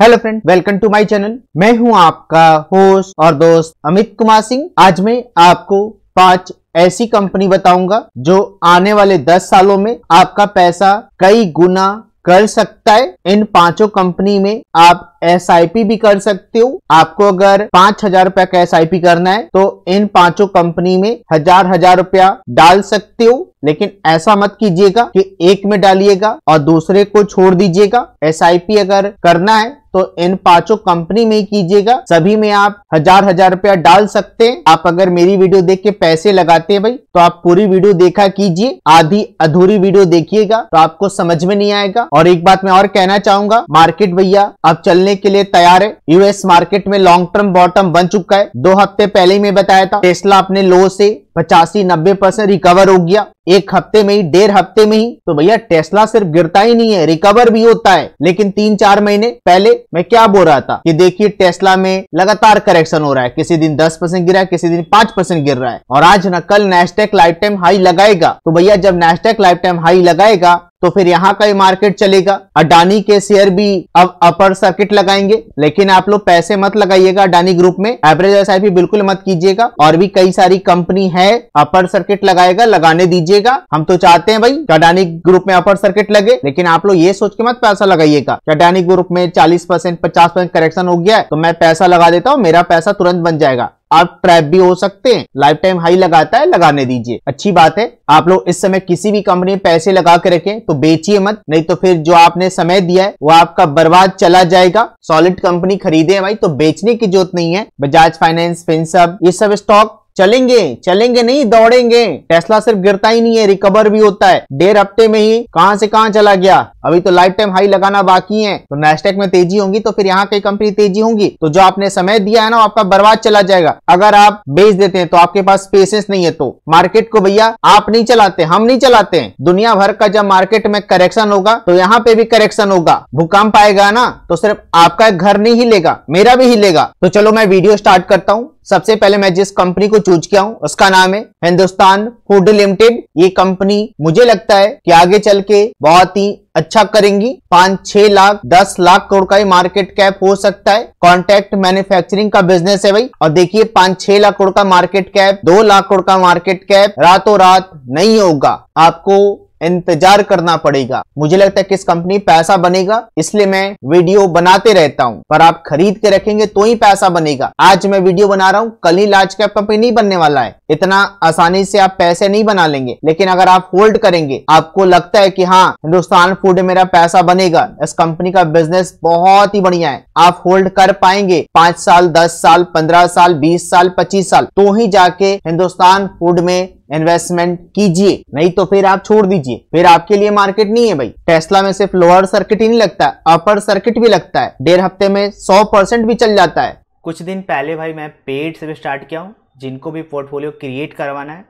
hello friend welcome to my channel मैं हूं आपका होस्ट और दोस्त अमित कुमार सिंह आज मैं आपको पांच ऐसी कंपनी बताऊंगा जो आने वाले दस सालों में आपका पैसा कई गुना कर सकता है इन पांचों कंपनी में आप एस भी कर सकते हो आपको अगर पांच हजार रुपया का एस करना है तो इन पांचों कंपनी में हजार हजार रुपया डाल सकते हो लेकिन ऐसा मत कीजिएगा कि एक में डालिएगा और दूसरे को छोड़ दीजिएगा एस अगर करना है तो इन पांचों कंपनी में ही कीजिएगा सभी में आप हजार हजार रुपया डाल सकते हैं आप अगर मेरी वीडियो देख के पैसे लगाते हैं भाई तो आप पूरी वीडियो देखा कीजिए आधी अधूरी वीडियो देखिएगा तो आपको समझ में नहीं आएगा और एक बात मैं और कहना चाहूंगा मार्केट भैया अब चलने खेलने के लिए तैयार है यूएस मार्केट में लॉन्ग टर्म बॉटम बन चुका है दो हफ्ते पहले ही मैं बताया था टेस्ला अपने लो से पचासी नब्बे परसेंट रिकवर हो गया एक हफ्ते में ही डेढ़ हफ्ते में ही तो भैया टेस्ला सिर्फ गिरता ही नहीं है रिकवर भी होता है लेकिन तीन चार महीने पहले मैं क्या बोल रहा था कि देखिए टेस्ला में लगातार करेक्शन हो रहा है किसी दिन दस परसेंट गिरा है किसी दिन पांच परसेंट गिर रहा है और आज न कल नेस्टेक लाइफ टाइम हाई लगाएगा तो भैया जब नेस्टेक लाइफ टाइम हाई लगाएगा तो फिर यहाँ का ही मार्केट चलेगा अडानी के शेयर भी अब अपर सर्किट लगाएंगे लेकिन आप लोग पैसे मत लगाइएगा अडानी ग्रुप में एवरेज एस बिल्कुल मत कीजिएगा और भी कई सारी कंपनी है अपर सर्किट लगाएगा लगाने दीजिएगा हम तो चाहते हैं भाई अडानी ग्रुप में अपर सर्किट लगे लेकिन आप लोग ये सोच के मत पैसा लगाइएगा अडानी ग्रुप में चालीस परसेंट पचास परसेंट करेक्शन हो गया है तो मैं पैसा लगा देता हूँ मेरा पैसा तुरंत बन जाएगा आप ट्रैप भी हो सकते हैं लाइफ टाइम हाई लगाता है लगाने दीजिए अच्छी बात है आप लोग इस समय किसी भी कंपनी में पैसे लगा के रखें तो बेचिए मत नहीं तो फिर जो आपने समय दिया है वो आपका बर्बाद चला जाएगा सॉलिड कंपनी खरीदे भाई तो बेचने की जरूरत नहीं है बजाज फाइनेंस फिनसअप ये सब स्टॉक चलेंगे चलेंगे नहीं दौड़ेंगे टेस्ला सिर्फ गिरता ही नहीं है रिकवर भी होता है डेढ़ हफ्ते में ही कहां से कहां चला गया अभी तो लाइफ टाइम हाई लगाना बाकी है तो नेस्टेक में तेजी होगी तो फिर यहाँ कई कंपनी तेजी होंगी तो जो आपने समय दिया है ना आपका बर्बाद चला जाएगा अगर आप बेच देते हैं तो आपके पास पेशेंस नहीं है तो मार्केट को भैया आप नहीं चलाते हम नहीं चलाते हैं दुनिया भर का जब मार्केट में करेक्शन होगा तो यहाँ पे भी करेक्शन होगा भूकंप आएगा ना तो सिर्फ आपका घर नहीं हिलेगा मेरा भी हिलेगा तो चलो मैं वीडियो स्टार्ट करता हूँ सबसे पहले मैं जिस कंपनी को चूज किया हूँ उसका नाम है हिंदुस्तान फूड लिमिटेड ये कंपनी मुझे लगता है कि आगे चल के बहुत ही अच्छा करेंगी पांच छह लाख दस लाख करोड़ का ही मार्केट कैप हो सकता है कॉन्ट्रैक्ट मैन्युफैक्चरिंग का बिजनेस है भाई और देखिए पांच छह लाख करोड़ का मार्केट कैप दो लाख करोड़ का मार्केट कैप रातों रात नहीं होगा आपको इंतजार करना पड़ेगा मुझे लगता है किस कंपनी पैसा बनेगा इसलिए मैं वीडियो बनाते रहता हूँ पर आप खरीद के रखेंगे तो ही पैसा बनेगा आज मैं वीडियो बना रहा हूँ कल ही लार्ज कैप कंपनी नहीं बनने वाला है इतना आसानी से आप पैसे नहीं बना लेंगे लेकिन अगर आप होल्ड करेंगे आपको लगता है की हाँ हिंदुस्तान फूड मेरा पैसा बनेगा इस कंपनी का बिजनेस बहुत ही बढ़िया है आप होल्ड कर पाएंगे पांच साल दस साल पंद्रह साल बीस साल पच्चीस साल तो ही जाके हिंदुस्तान फूड में इन्वेस्टमेंट कीजिए नहीं तो फिर आप छोड़ दीजिए फिर आपके लिए मार्केट नहीं है भाई टेस्ला में सिर्फ लोअर सर्किट ही नहीं लगता अपर सर्किट भी लगता है डेढ़ हफ्ते में सौ परसेंट भी चल जाता है कुछ दिन पहले भाई मैं पेड से भी स्टार्ट किया हूँ जिनको भी पोर्टफोलियो क्रिएट करवाना है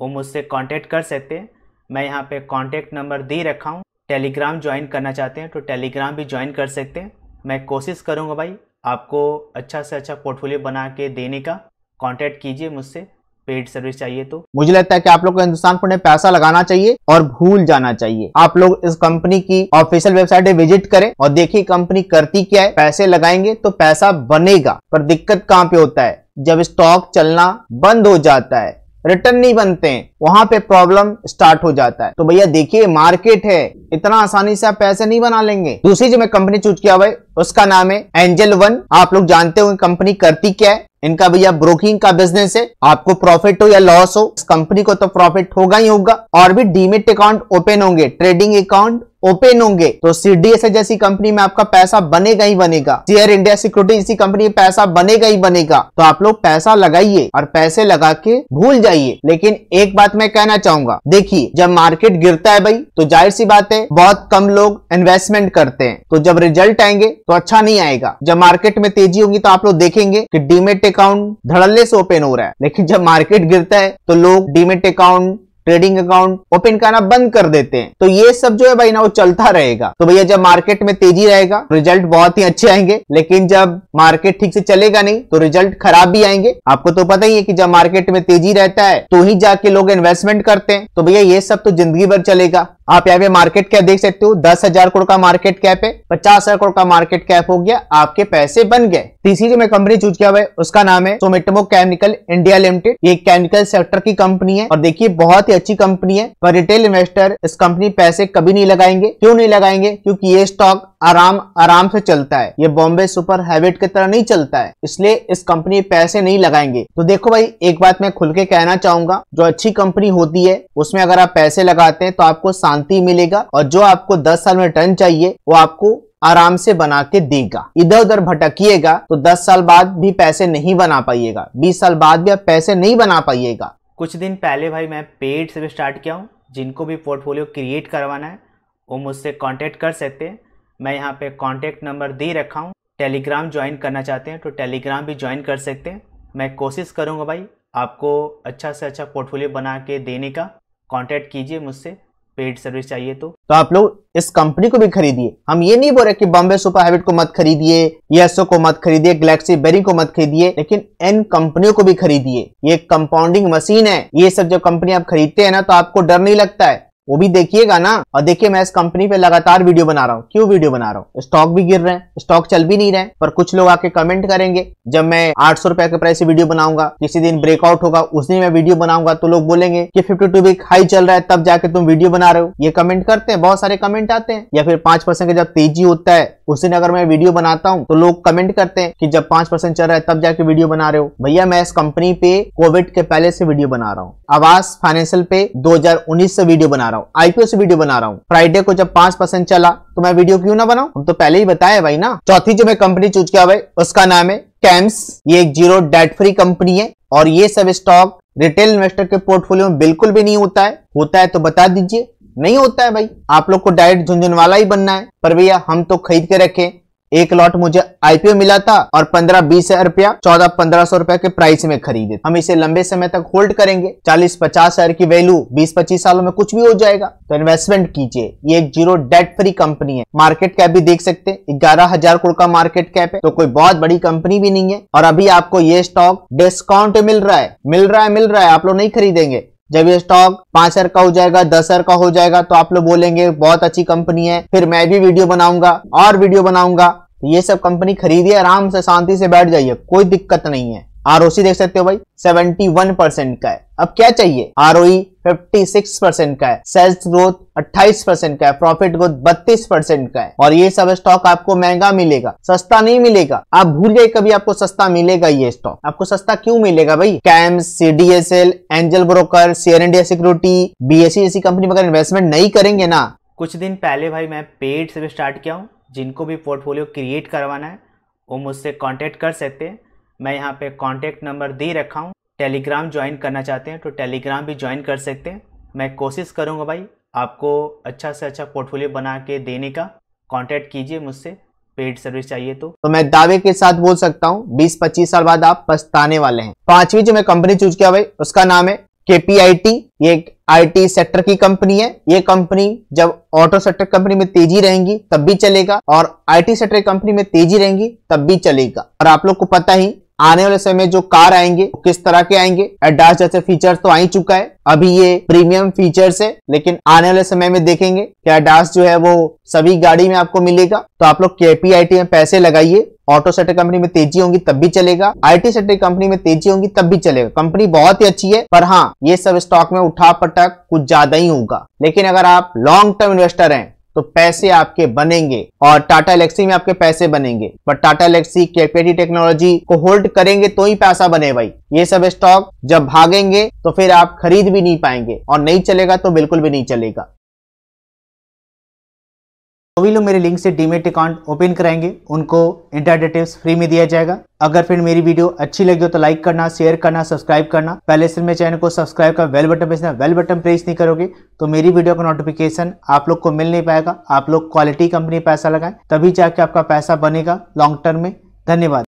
वो मुझसे कॉन्टेक्ट कर सकते हैं मैं यहाँ पे कॉन्टेक्ट नंबर दे रखा हूँ टेलीग्राम ज्वाइन करना चाहते हैं तो टेलीग्राम भी ज्वाइन कर सकते हैं मैं कोशिश करूँगा भाई आपको अच्छा से अच्छा पोर्टफोलियो बना के देने का कॉन्टेक्ट कीजिए मुझसे पेड सर्विस चाहिए तो मुझे लगता है कि आप लोग को हिंदुस्तान फोन में पैसा लगाना चाहिए और भूल जाना चाहिए आप लोग इस कंपनी की ऑफिशियल वेबसाइट पे विजिट करें और देखिए कंपनी करती क्या है पैसे लगाएंगे तो पैसा बनेगा पर दिक्कत कहाँ पे होता है जब स्टॉक चलना बंद हो जाता है रिटर्न नहीं बनते हैं वहां पे प्रॉब्लम स्टार्ट हो जाता है तो भैया देखिए मार्केट है इतना आसानी से आप पैसे नहीं बना लेंगे दूसरी जो मैं कंपनी चूज किया हुआ उसका नाम है एंजल वन आप लोग जानते हो कंपनी करती क्या है इनका भैया ब्रोकिंग का बिजनेस है आपको प्रॉफिट हो या लॉस हो इस कंपनी को तो प्रॉफिट होगा ही होगा और भी डीमेट अकाउंट ओपन होंगे ट्रेडिंग अकाउंट ओपन होंगे तो सीडीएस जैसी कंपनी में आपका पैसा बनेगा ही बनेगा सीयर इंडिया सिक्योरिटी जैसी कंपनी में पैसा बनेगा ही बनेगा तो आप लोग पैसा लगाइए और पैसे लगा के भूल जाइए लेकिन एक बात मैं कहना चाहूंगा देखिए जब मार्केट गिरता है भाई तो जाहिर सी बात है बहुत कम लोग इन्वेस्टमेंट करते हैं तो जब रिजल्ट आएंगे तो अच्छा नहीं आएगा जब मार्केट में तेजी होगी तो आप लोग देखेंगे की डीमेट अकाउंट धड़ल्ले से ओपन हो रहा है लेकिन जब मार्केट गिरता है तो लोग demat account trading account open करना बंद कर देते हैं तो ये सब जो है भाई ना वो चलता रहेगा तो भैया जब मार्केट में तेजी रहेगा रिजल्ट बहुत ही अच्छे आएंगे लेकिन जब मार्केट ठीक से चलेगा नहीं तो रिजल्ट खराब भी आएंगे आपको तो पता ही है कि जब मार्केट में तेजी रहता है तो ही जाके लोग इन्वेस्टमेंट करते हैं तो भैया ये सब तो जिंदगी भर चलेगा आप यहाँ पे मार्केट कैप देख सकते हो दस हजार करोड़ का मार्केट कैप है पचास हजार करोड़ का मार्केट कैप हो गया आपके पैसे बन गए तीसरी जो मैं कंपनी चूज किया उसका नाम है सोमेटमो केमिकल इंडिया लिमिटेड ये केमिकल सेक्टर की कंपनी है और देखिए बहुत ही अच्छी कंपनी है पर रिटेल इन्वेस्टर इस कंपनी पैसे कभी नहीं लगाएंगे क्यों नहीं लगाएंगे क्योंकि ये स्टॉक आराम आराम से चलता है ये बॉम्बे सुपर हैबिट की तरह नहीं चलता है इसलिए इस कंपनी पैसे नहीं लगाएंगे तो देखो भाई एक बात मैं खुल के कहना चाहूंगा जो अच्छी कंपनी होती है उसमें अगर आप पैसे लगाते हैं तो आपको शांति मिलेगा और जो आपको दस साल में रिटर्न चाहिए वो आपको आराम से बना के देगा इधर उधर भटकिएगा तो 10 साल बाद भी पैसे नहीं बना पाइएगा 20 साल बाद भी आप पैसे नहीं बना पाइएगा कुछ दिन पहले भाई मैं पेड से भी स्टार्ट किया हूँ जिनको भी पोर्टफोलियो क्रिएट करवाना है वो मुझसे कांटेक्ट कर सकते हैं मैं यहाँ पे कांटेक्ट नंबर दे रखा हूँ टेलीग्राम ज्वाइन करना चाहते हैं तो टेलीग्राम भी ज्वाइन कर सकते हैं मैं कोशिश करूँगा भाई आपको अच्छा से अच्छा पोर्टफोलियो बना के देने का कॉन्टैक्ट कीजिए मुझसे पेड सर्विस चाहिए तो तो आप लोग इस कंपनी को भी खरीदिए हम ये नहीं बोल रहे कि बॉम्बे सुपर हैबिट को मत खरीदिए येसो को मत खरीदिए गैलेक्सी बेरिंग को मत खरीदिए लेकिन इन कंपनियों को भी खरीदिए ये कंपाउंडिंग मशीन है ये सब जो कंपनी आप खरीदते हैं ना तो आपको डर नहीं लगता है वो भी देखिएगा ना और देखिए मैं इस कंपनी पे लगातार वीडियो बना रहा हूँ क्यों वीडियो बना रहा हूँ स्टॉक भी गिर रहे हैं स्टॉक चल भी नहीं रहे पर कुछ लोग आके कमेंट करेंगे जब मैं आठ सौ रुपए के प्राइस वीडियो बनाऊंगा किसी दिन ब्रेकआउट होगा उस दिन मैं वीडियो बनाऊंगा तो लोग बोलेंगे की फिफ्टी टू वीक हाई चल रहा है तब जाके तुम वीडियो बना रहे हो ये कमेंट करते हैं बहुत सारे कमेंट आते हैं या फिर पांच परसेंट का जब तेजी होता है उस दिन अगर मैं वीडियो बनाता हूँ तो लोग कमेंट करते हैं कि जब पांच परसेंट चल रहा है तब जाके वीडियो बना रहे हो भैया मैं इस कंपनी पे कोविड के पहले से वीडियो बना रहा हूँ आवास फाइनेंशियल पे 2019 से वीडियो बना रहा हूँ आईपीओ से वीडियो बना रहा हूँ फ्राइडे को जब पांच परसेंट चला तो मैं वीडियो क्यों ना बनाऊ हम तो पहले ही बताया भाई ना चौथी जो मैं कंपनी चूज किया भाई उसका नाम है कैम्स ये एक जीरो डेट फ्री कंपनी है और ये सब स्टॉक रिटेल इन्वेस्टर के पोर्टफोलियो में बिल्कुल भी नहीं होता है होता है तो बता दीजिए नहीं होता है भाई आप लोग को डायरेक्ट झुंझुनवाला ही बनना है पर भैया हम तो खरीद के रखे एक लॉट मुझे आईपीओ मिला था और पंद्रह बीस हजार रुपया चौदह पंद्रह सौ रुपया के प्राइस में खरीदे हम इसे लंबे समय तक होल्ड करेंगे चालीस पचास हजार की वैल्यू बीस पच्चीस सालों में कुछ भी हो जाएगा तो इन्वेस्टमेंट कीजिए ये एक जीरो डेट फ्री कंपनी है मार्केट कैप भी देख सकते हैं ग्यारह हजार करोड़ का मार्केट कैप है तो कोई बहुत बड़ी कंपनी भी नहीं है और अभी आपको ये स्टॉक डिस्काउंट मिल रहा है मिल रहा है मिल रहा है आप लोग नहीं खरीदेंगे जब ये स्टॉक पांच हजार का हो जाएगा दस हजार का हो जाएगा तो आप लोग बोलेंगे बहुत अच्छी कंपनी है फिर मैं भी वीडियो बनाऊंगा और वीडियो बनाऊंगा तो ये सब कंपनी खरीदिए आराम से शांति से बैठ जाइए कोई दिक्कत नहीं है आर देख सकते हो भाई 71 परसेंट का है अब क्या चाहिए फिफ्टी 56 परसेंट का है सेल्स ग्रोथ 28 परसेंट का है प्रॉफिट ग्रोथ 32 परसेंट का है और ये सब स्टॉक आपको महंगा मिलेगा सस्ता नहीं मिलेगा आप भूल जाइए कभी आपको सस्ता मिलेगा ये स्टॉक आपको सस्ता क्यों मिलेगा भाई कैम्स एल Angel broker share India security BSC जैसी कंपनी में अगर इन्वेस्टमेंट नहीं करेंगे ना कुछ दिन पहले भाई मैं पेड से भी स्टार्ट किया हूँ जिनको भी पोर्टफोलियो क्रिएट करवाना है वो मुझसे कांटेक्ट कर सकते हैं मैं यहाँ पे कांटेक्ट नंबर दे रखा हूँ टेलीग्राम ज्वाइन करना चाहते हैं तो टेलीग्राम भी ज्वाइन कर सकते हैं मैं कोशिश करूँगा भाई आपको अच्छा से अच्छा पोर्टफोलियो बना के देने का कॉन्टैक्ट कीजिए मुझसे पेड सर्विस चाहिए तो तो मैं दावे के साथ बोल सकता हूँ बीस पच्चीस साल बाद आप पछताने वाले हैं पांचवी जो मैं कंपनी चूज किया भाई उसका नाम है केपीआईटी ये एक आईटी सेक्टर की कंपनी है ये कंपनी जब ऑटो सेक्टर कंपनी में तेजी रहेंगी तब भी चलेगा और आईटी सेक्टर कंपनी में तेजी रहेंगी तब भी चलेगा और आप लोग को पता ही आने वाले समय जो कार आएंगे किस तरह के आएंगे एडास जैसे फीचर तो आ ही चुका है अभी ये प्रीमियम फीचर्स है लेकिन आने वाले समय में देखेंगे कि एडास जो है वो सभी गाड़ी में आपको मिलेगा तो आप लोग केपीआईटी में पैसे लगाइए ऑटो सेटर कंपनी में तेजी होगी तब भी चलेगा आईटी सेटर कंपनी में तेजी होगी तब भी चलेगा कंपनी बहुत ही अच्छी है पर हाँ ये सब स्टॉक में उठा पटक कुछ ज्यादा ही होगा लेकिन अगर आप लॉन्ग टर्म इन्वेस्टर हैं तो पैसे आपके बनेंगे और टाटा एलेक्सी में आपके पैसे बनेंगे पर टाटा एलेक्सी केपीटी टेक्नोलॉजी को होल्ड करेंगे तो ही पैसा बने भाई ये सब स्टॉक जब भागेंगे तो फिर आप खरीद भी नहीं पाएंगे और नहीं चलेगा तो बिल्कुल भी नहीं चलेगा भी लोग मेरे लिंक से डीमेट अकाउंट ओपन कराएंगे उनको डिटेल्स फ्री में दिया जाएगा अगर फिर मेरी वीडियो अच्छी लगी हो तो लाइक करना शेयर करना सब्सक्राइब करना पहले से मेरे चैनल को सब्सक्राइब कर बेल बटन भेजना बेल बटन प्रेस नहीं करोगे तो मेरी वीडियो का नोटिफिकेशन आप लोग को मिल नहीं पाएगा आप लोग क्वालिटी कंपनी पैसा लगाए तभी जाके आपका पैसा बनेगा लॉन्ग टर्म में धन्यवाद